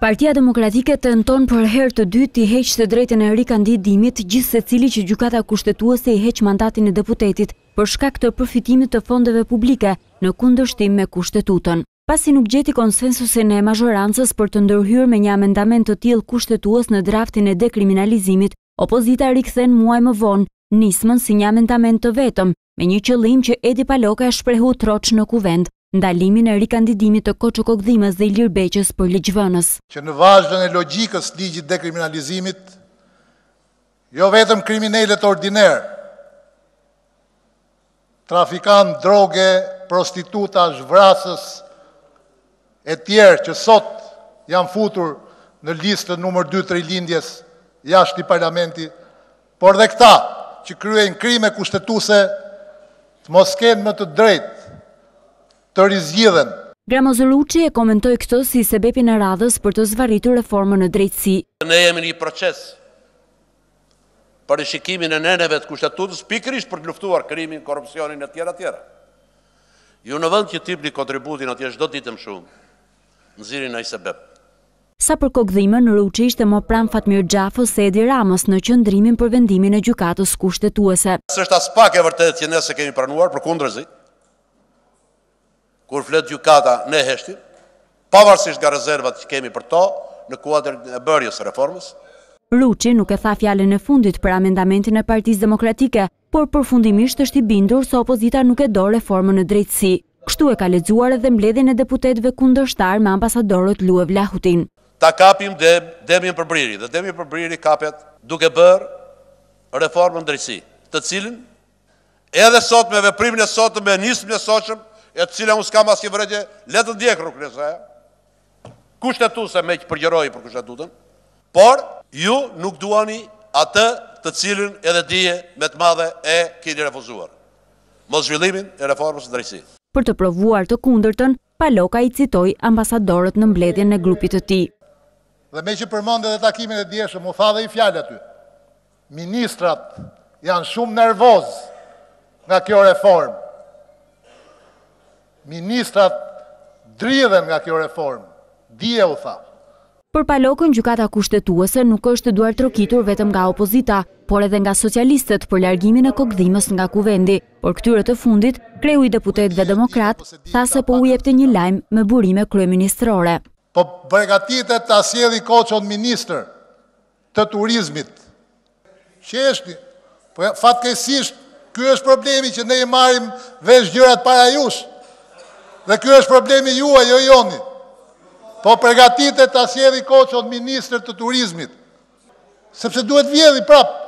Partia Demokratike të nëton për herë të dy të heqë të drejtën e rikandidimit gjithë se cili që gjukata kushtetuose i heqë mandatin e deputetit për shkak të përfitimit të fondeve publike në kundërshtim me kushtetutën. Pasi nuk gjeti konsensusin e mazhorancës për të ndërhyrë me një amendament të tjil kushtetuos në draftin e dekriminalizimit, opozita rikëthen muaj më vonë nismën si një amendament të vetëm me një qëllim që Edi Paloka e shprehu troç në kuvendë ndalimin e rikandidimit të koqë kokdhimës dhe ilirë beqës për ligjëvënës. Që në vazhën e logikës ligjit dekriminalizimit, jo vetëm kriminellet ordiner, trafikanë droge, prostituta, zhvrasës e tjerë që sot janë futur në listën nëmër 2-3 lindjes jashtë i parlamenti, por dhe këta që kryen krime kushtetuse të mosken më të drejtë të rizgjithen. Gramo Luqi e komentoj këto si sebepin e radhës për të zvaritur reformën në drejtësi. Ne jemi një proces për në shikimin e neneve të kushtetutës pikrish për të luftuar krimin, korupcionin e tjera tjera. Ju në vënd që tip një kontributin atje shdo ditëm shumë, në zirin e i sebep. Sa për kogdhime në Luqi ishte më pram Fatmir Gjafo se Edi Ramos në qëndrimin për vendimin e gjukatës kushtetuese. Së është aspak e vërtet që nëse kemi pranuar për kundrëzit, kur flet gjykata në heshtin, pavarësisht nga rezervat që kemi për to në kuadrin e bërjës së reformës. Ruçi nuk e tha fjalën e fundit për amendamentin e Partisë Demokratike, por përfundimisht është i bindur se opozita nuk e do reformën në drejtësi. Kështu e ka lexuar edhe mbledhjen e deputetëve kundërshtar me ambasadorët Luev Lahutin. Ta kapim dhe demin për briri, dhe demim për briri kapet duke bërë reformën drejtësi, të cilin edhe sot me veprimin e sot me nismin e sotshëm e të cilën s'ka mas kjeveretje, letën dje kërë kërë kërësa e. Kushtë e se me që përgjerojë për kushtë por ju nuk duani atë të cilën edhe dje me të madhe e kini refuzuar. Më zhvillimin e reformës në drejsi. Për të provuar të kundërtën, Paloka i citoj ambasadorët në mbledhjen në grupit të ti. Dhe me që përmonde dhe takimin e djeshë, mu tha dhe i fjallë aty. Ministrat janë shumë nervoz nga kjo reformë ministrat dridhen nga kjo reformë, dje u tha. Për palokën, gjukata kushtetuese nuk është duar trokitur vetëm nga opozita, por edhe nga socialistet për largimin e kokdhimës nga kuvendi, por këtyre të fundit, kreu i deputet dhe demokrat, tha se po u jepte një lajmë me burime kryeministrore. Po bregatitet të asjeli koqon minister të turizmit, që është, po fatkesisht, kjo është problemi që ne i marim vesh gjërat para jushë, Dhe kjo është problemi juaj, jo joni. Po përgatit e të asjeri koqot ministrë të turizmit. Sepse duhet vjedhi prapë.